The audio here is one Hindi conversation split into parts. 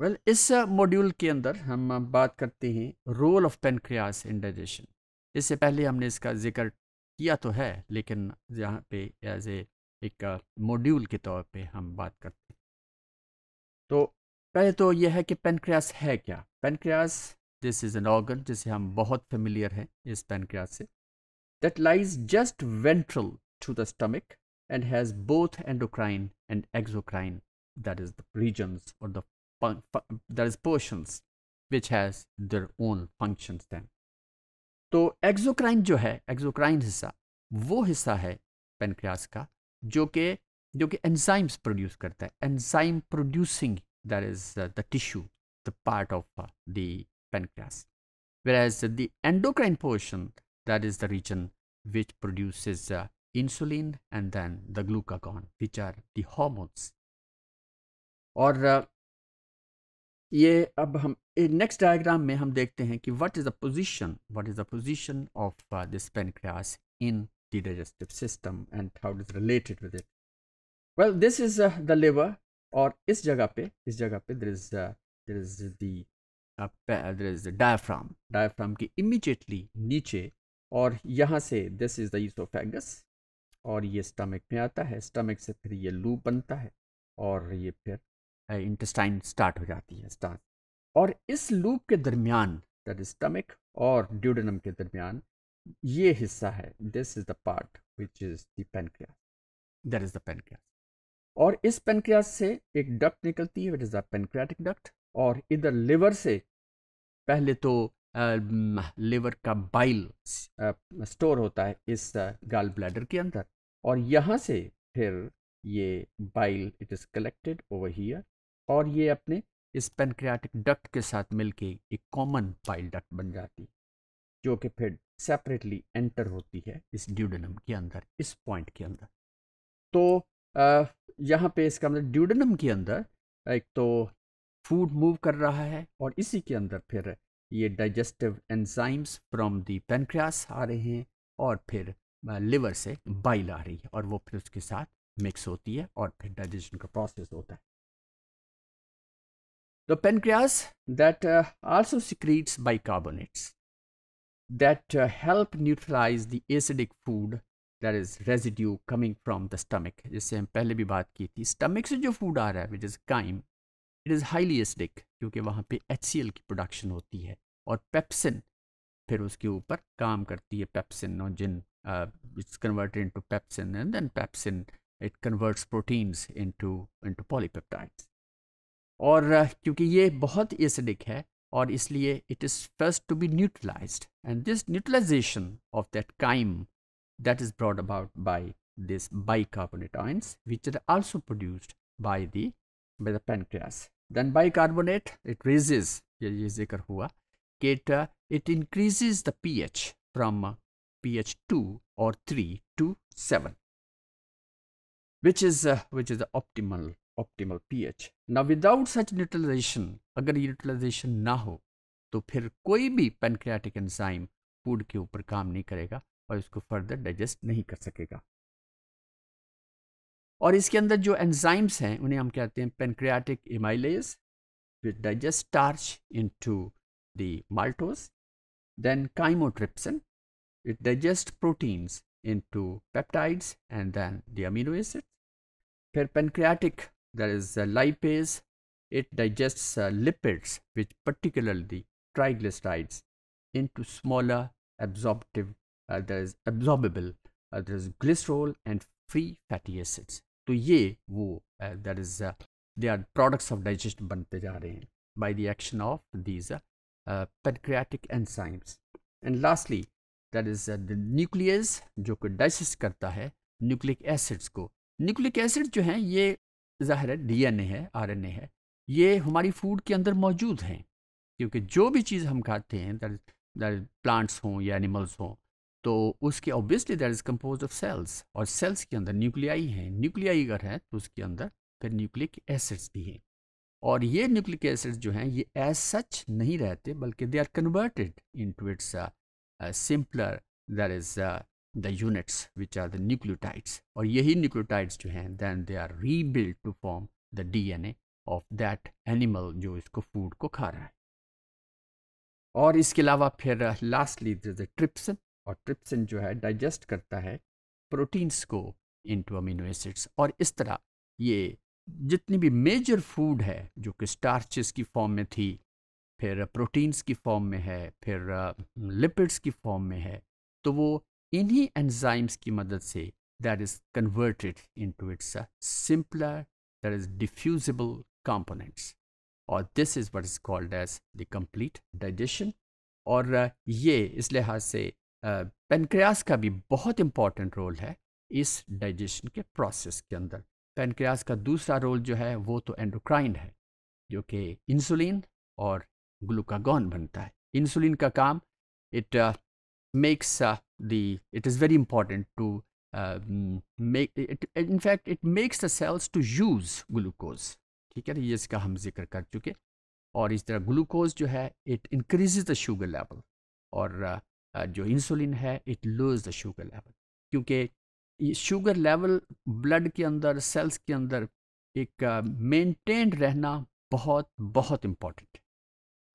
वेल well, इस मॉड्यूल के अंदर हम बात करते हैं role of pancreas in digestion इससे पहले हमने इसका जिक्र किया तो है लेकिन यहाँ पे एज ए एक मॉड्यूल के तौर पे हम बात करते हैं तो पहले तो यह है कि पेनक्रियास है क्या pancreas this is an organ जिसे हम बहुत फेमिलियर हैं इस पेनक्रियास से that lies just ventral to the stomach and has both endocrine and exocrine that is the regions or the that is portions which has their own functions then तो एक्जोक्राइन जो है एक्जोक्राइन हिस्सा वो हिस्सा है पेनक्रियास का जो कि जो कि एंजाइम्स प्रोड्यूस करता है enzyme producing that is the tissue the part of the pancreas whereas the endocrine portion that is the region which produces uh, insulin and then the glucagon which are the hormones और ये अब हम नेक्स्ट डायग्राम में हम देखते हैं कि what is the position what is the position of this pancreas in the digestive system and how is related with it well this is the liver और इस जगह पे इस जगह पे there is there is there is the diaphragm diaphragm के इमीजिएटली नीचे और यहाँ से दिस इज द ईसोफेगस और ये स्टमक में आता है स्टमक से फिर ये लू बनता है और ये फिर इंटेस्टाइन स्टार्ट हो जाती है स्टार्ट और इस लूप के दरमियान दैट इज स्टमिक और ड्यूडेनम के दरमियान ये हिस्सा है this is the part which is the pancreas that is the pancreas और इस पेनक्रियास से एक डक्ट निकलती है which is the pancreatic duct और इधर लिवर से पहले तो लिवर का बाइल स्टोर होता है इस गाल ब्लैडर के अंदर और यहाँ से फिर ये bile it is collected over here और ये अपने इस पेनक्रियाटिक डक्ट के साथ मिलके एक कॉमन पाइल डक्ट बन जाती है जो कि फिर सेपरेटली एंटर होती है इस ड्यूडनम के अंदर इस पॉइंट के अंदर तो यहाँ पे इसका मतलब ड्यूडनम के अंदर एक तो फूड मूव कर रहा है और इसी के अंदर फिर ये digestive enzymes from the pancreas आ रहे हैं और फिर लिवर से बाइल आ रही है और वो फिर उसके साथ मिक्स होती है और फिर डाइजेशन का प्रोसेस होता है The pancreas that uh, also secretes bicarbonates that uh, help neutralize the acidic food that is residue coming from the stomach जैसे हम पहले भी बात की थी stomach से जो food आ रहा है which is chyme it is highly acidic क्योंकि वहाँ पे HCl की production होती है और pepsin फिर उसके ऊपर काम करती है pepsinogen uh, it's converted into pepsin and then pepsin it converts proteins into into polypeptides और क्योंकि ये बहुत एसिडिक है and इसलिए it is first to be neutralised and this neutralisation of that chyme that is brought about by these bicarbonate ions which are also produced by the by the pancreas then bicarbonate it raises ye zikr hua it, it increases the ph from ph 2 or 3 to 7 which is which is the optimal optimal pH ना विदाउट सच न्यूट्रलाइजेशन अगर यूटिलाइजेशन ना हो तो फिर कोई भी पेनक्रियाटिक एंजाइम फूड के ऊपर काम नहीं करेगा और इसको फर्दर डाइजेस्ट नहीं कर सकेगा और इसके अंदर जो एंजाइम्स हैं उन्हें हम कहते हैं pancreatic amylase with digest starch into the maltose then chymotrypsin it digest proteins to peptides and then the amino acid फिर pancreatic There is uh, lipase it digests uh, lipids which particularly triglycerides into smaller uh, that is absorbable uh, that is glycerol and free fatty acids So, ye wo uh, that is uh, they are products of digestion by the action of these pancreatic enzymes and lastly that is the nucleus jo ko nucleic acids ज़ाहिर है डीएनए है आरएनए है ये हमारी फूड के अंदर मौजूद हैं क्योंकि जो भी चीज़ हम खाते हैं दर दर प्लांट्स हों या एनिमल्स हों तो उसके obviously that is compose of cells और सेल्स के अंदर न्यूक्लियाई हैं न्यूक्लियाई अगर है तो उसके अंदर फिर न्यूक्लिक एसिड्स भी हैं और ये न्यूक्लिक एसिड्स जो हैं ये एज सच नहीं रहते बल्कि they are converted into its simpler that is the units which are the nucleotides और यही न्यूक्लियोटाइड्स जो हैं than they are rebuild to form the DNA of that animal जो इसको फूड को खा रहा है और इसके अलावा फिर लास्टली द ट्रिप्सन और ट्रिप्सन जो है डाइजेस्ट करता है प्रोटीन्स को इनटू अमीनो एसिड्स और इस तरह ये जितनी भी मेजर फूड है जो कि स्टार्चेस की फॉर्म में थी फिर प्रोटीन्स की फॉर्म में है फिर लिपिड्स uh, की फॉर्म में है तो वो इन्हीं एंजाइम्स की मदद से that is converted into its simpler that is diffusible components और this is what is called as the complete digestion और uh, ये इस लिहाज से पेनक्रियास uh, का भी बहुत इंपॉर्टेंट रोल है इस डाइजेशन के प्रोसेस के अंदर पेनक्रियास का दूसरा रोल जो है वो तो एंडोक्राइन है जो कि इंसुलिन और ग्लूकागॉन बनता है इंसुलिन का काम it makes uh, the it is very important to uh, make it, in fact it makes the cells to use glucose ठीक है ये इसका हम जिक्र कर चुके और इस तरह ग्लूकोज जो है it increase the sugar level और जो इंसुलिन है it lose the sugar level क्योंकि शुगर लेवल ब्लड के अंदर सेल्स के अंदर एक uh, रहना बहुत बहुत इम्पॉर्टेंट है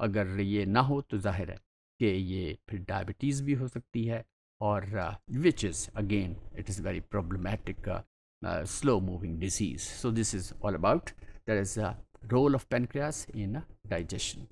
अगर ये ना हो तो जाहिर है कि ये फिर डायबिटीज़ भी हो सकती है or uh, witches again it is very problematic uh, uh, slow moving disease so this is all about there is a role of pancreas in digestion